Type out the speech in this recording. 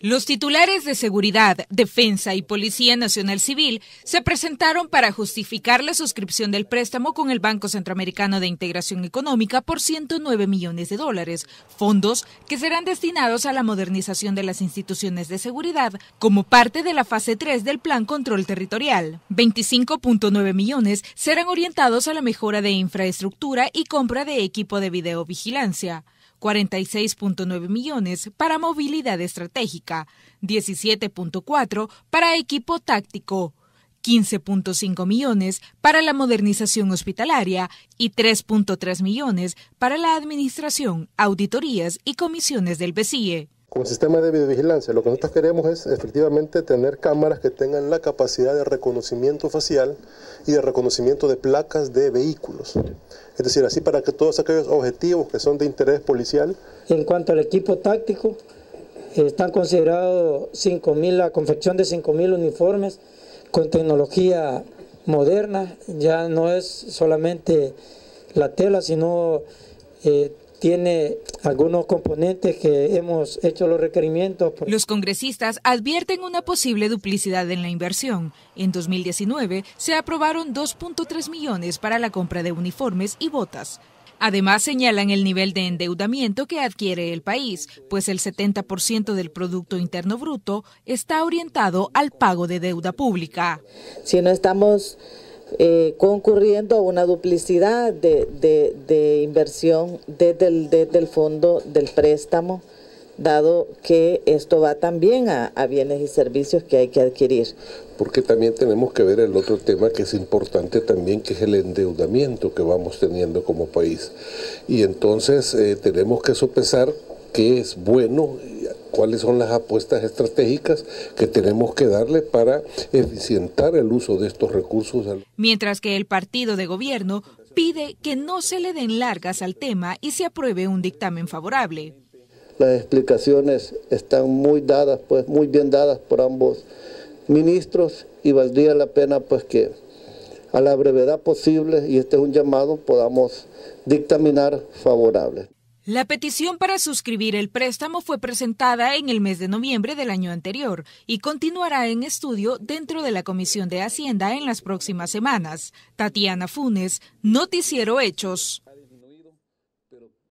Los titulares de Seguridad, Defensa y Policía Nacional Civil se presentaron para justificar la suscripción del préstamo con el Banco Centroamericano de Integración Económica por 109 millones de dólares, fondos que serán destinados a la modernización de las instituciones de seguridad como parte de la fase 3 del Plan Control Territorial. 25.9 millones serán orientados a la mejora de infraestructura y compra de equipo de videovigilancia. 46.9 millones para movilidad estratégica, 17.4 para equipo táctico, 15.5 millones para la modernización hospitalaria y 3.3 millones para la administración, auditorías y comisiones del BCIE. Como sistema de videovigilancia, lo que nosotros queremos es efectivamente tener cámaras que tengan la capacidad de reconocimiento facial y de reconocimiento de placas de vehículos. Es decir, así para que todos aquellos objetivos que son de interés policial. En cuanto al equipo táctico, están considerados 5.000, la confección de 5.000 uniformes con tecnología moderna, ya no es solamente la tela, sino eh, tiene algunos componentes que hemos hecho los requerimientos. Los congresistas advierten una posible duplicidad en la inversión. En 2019 se aprobaron 2.3 millones para la compra de uniformes y botas. Además, señalan el nivel de endeudamiento que adquiere el país, pues el 70% del Producto Interno Bruto está orientado al pago de deuda pública. Si no estamos eh, concurriendo a una duplicidad de, de, inversión desde el, desde fondo del préstamo, dado que esto va también a, bienes y servicios que hay que adquirir. Porque también tenemos que ver el otro tema que es importante también, que es el endeudamiento que vamos teniendo como país. Y entonces eh, tenemos que sopesar que es bueno cuáles son las apuestas estratégicas que tenemos que darle para eficientar el uso de estos recursos. Mientras que el partido de gobierno pide que no se le den largas al tema y se apruebe un dictamen favorable. Las explicaciones están muy dadas, pues muy bien dadas por ambos ministros y valdría la pena pues que a la brevedad posible, y este es un llamado, podamos dictaminar favorable. La petición para suscribir el préstamo fue presentada en el mes de noviembre del año anterior y continuará en estudio dentro de la Comisión de Hacienda en las próximas semanas. Tatiana Funes, Noticiero Hechos.